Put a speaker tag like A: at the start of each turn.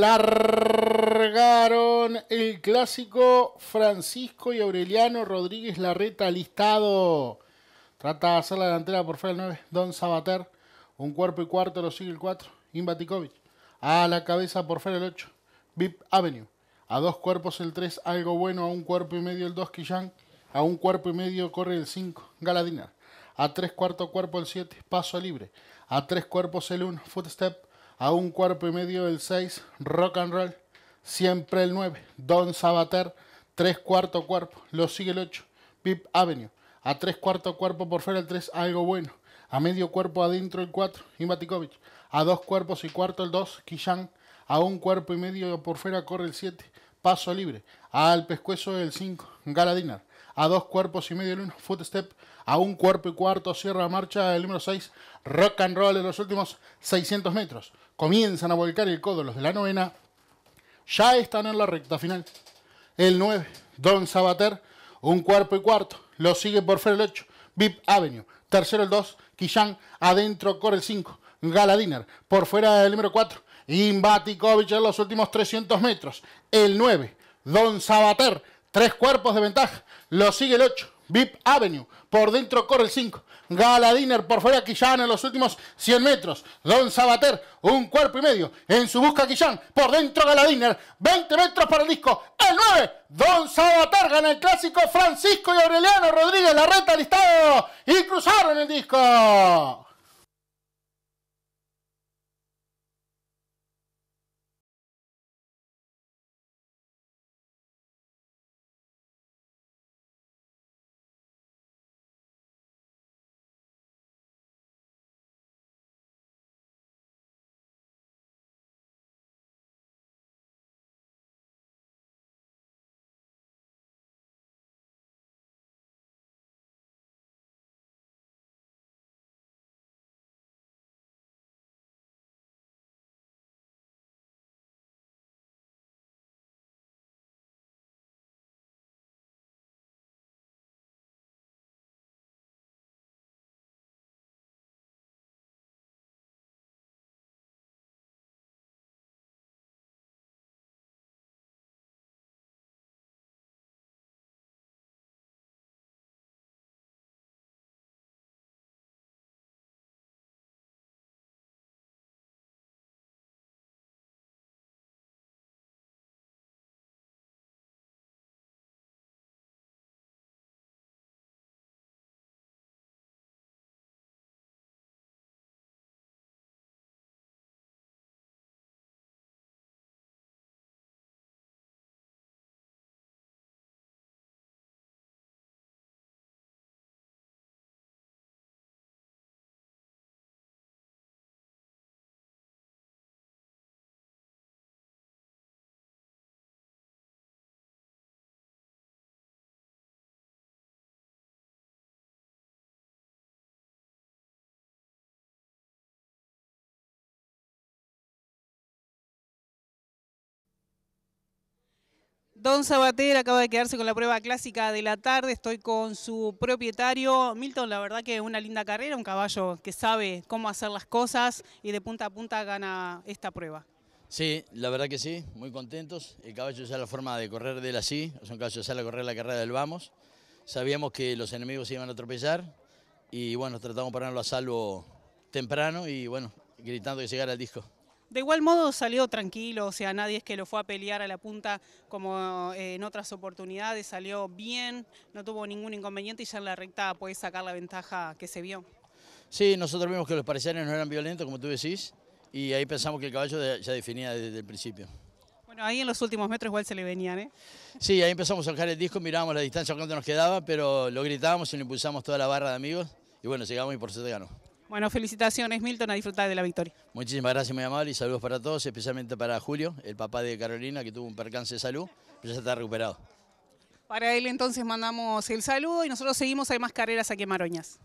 A: largaron el clásico Francisco y Aureliano Rodríguez Larreta listado. Trata de hacer la delantera por fuera del 9. Don Sabater. Un cuerpo y cuarto lo sigue el 4. Inbatikovic. A la cabeza por fuera el 8. VIP Avenue. A dos cuerpos el 3. Algo bueno. A un cuerpo y medio el 2. Quillán. A un cuerpo y medio corre el 5. Galadinar. A tres cuarto cuerpo el 7. Paso libre. A tres cuerpos el 1. Footstep a un cuerpo y medio el 6, rock and roll, siempre el 9, Don Sabater, 3 cuarto cuerpo, lo sigue el 8, Pip Avenue, a 3 cuarto cuerpo por fuera el 3, algo bueno, a medio cuerpo adentro el 4, Imatikovic, a dos cuerpos y cuarto el 2, Kishan, a un cuerpo y medio por fuera corre el 7, paso libre, al pescuezo el 5, Galadinar, a dos cuerpos y medio el uno, Footstep a un cuerpo y cuarto, cierra la marcha el número 6, Rock and Roll en los últimos 600 metros. Comienzan a volcar el codo los de la novena, ya están en la recta final. El 9, Don Sabater, un cuerpo y cuarto, lo sigue por fuera el 8, VIP Avenue, tercero el 2, Quillán, adentro corre el 5, Galadiner, por fuera el número 4, imbatikovich en los últimos 300 metros, el 9, Don Sabater, Tres cuerpos de ventaja. Lo sigue el 8. VIP Avenue. Por dentro corre el 5. Galadiner por fuera Quillán en los últimos 100 metros. Don Sabater, un cuerpo y medio. En su busca Quillán. Por dentro Galadiner. 20 metros para el disco. El 9. Don Sabater gana el clásico. Francisco y Aureliano Rodríguez. La reta listado. Y cruzaron el disco.
B: Don Sabater acaba de quedarse con la prueba clásica de la tarde. Estoy con su propietario. Milton, la verdad que una linda carrera, un caballo que sabe cómo hacer las cosas y de punta a punta gana esta prueba.
C: Sí, la verdad que sí, muy contentos. El caballo ya la forma de correr de la sí, es un caballo sale a correr la carrera del vamos. Sabíamos que los enemigos se iban a atropellar y bueno, tratamos de ponerlo a salvo temprano y bueno, gritando que llegara al disco.
B: De igual modo salió tranquilo, o sea, nadie es que lo fue a pelear a la punta como eh, en otras oportunidades, salió bien, no tuvo ningún inconveniente y ya en la recta puede sacar la ventaja que se vio.
C: Sí, nosotros vimos que los parciales no eran violentos, como tú decís, y ahí pensamos que el caballo ya definía desde el principio.
B: Bueno, ahí en los últimos metros igual se le venían, ¿eh?
C: Sí, ahí empezamos a sacar el disco, mirábamos la distancia cuánto nos quedaba, pero lo gritábamos y lo impulsamos toda la barra de amigos, y bueno, llegamos y por eso te ganó.
B: Bueno, felicitaciones Milton, a disfrutar de la victoria.
C: Muchísimas gracias, muy amable, y saludos para todos, especialmente para Julio, el papá de Carolina, que tuvo un percance de salud, pero ya está recuperado.
B: Para él entonces mandamos el saludo y nosotros seguimos, hay más carreras aquí en Maroñas.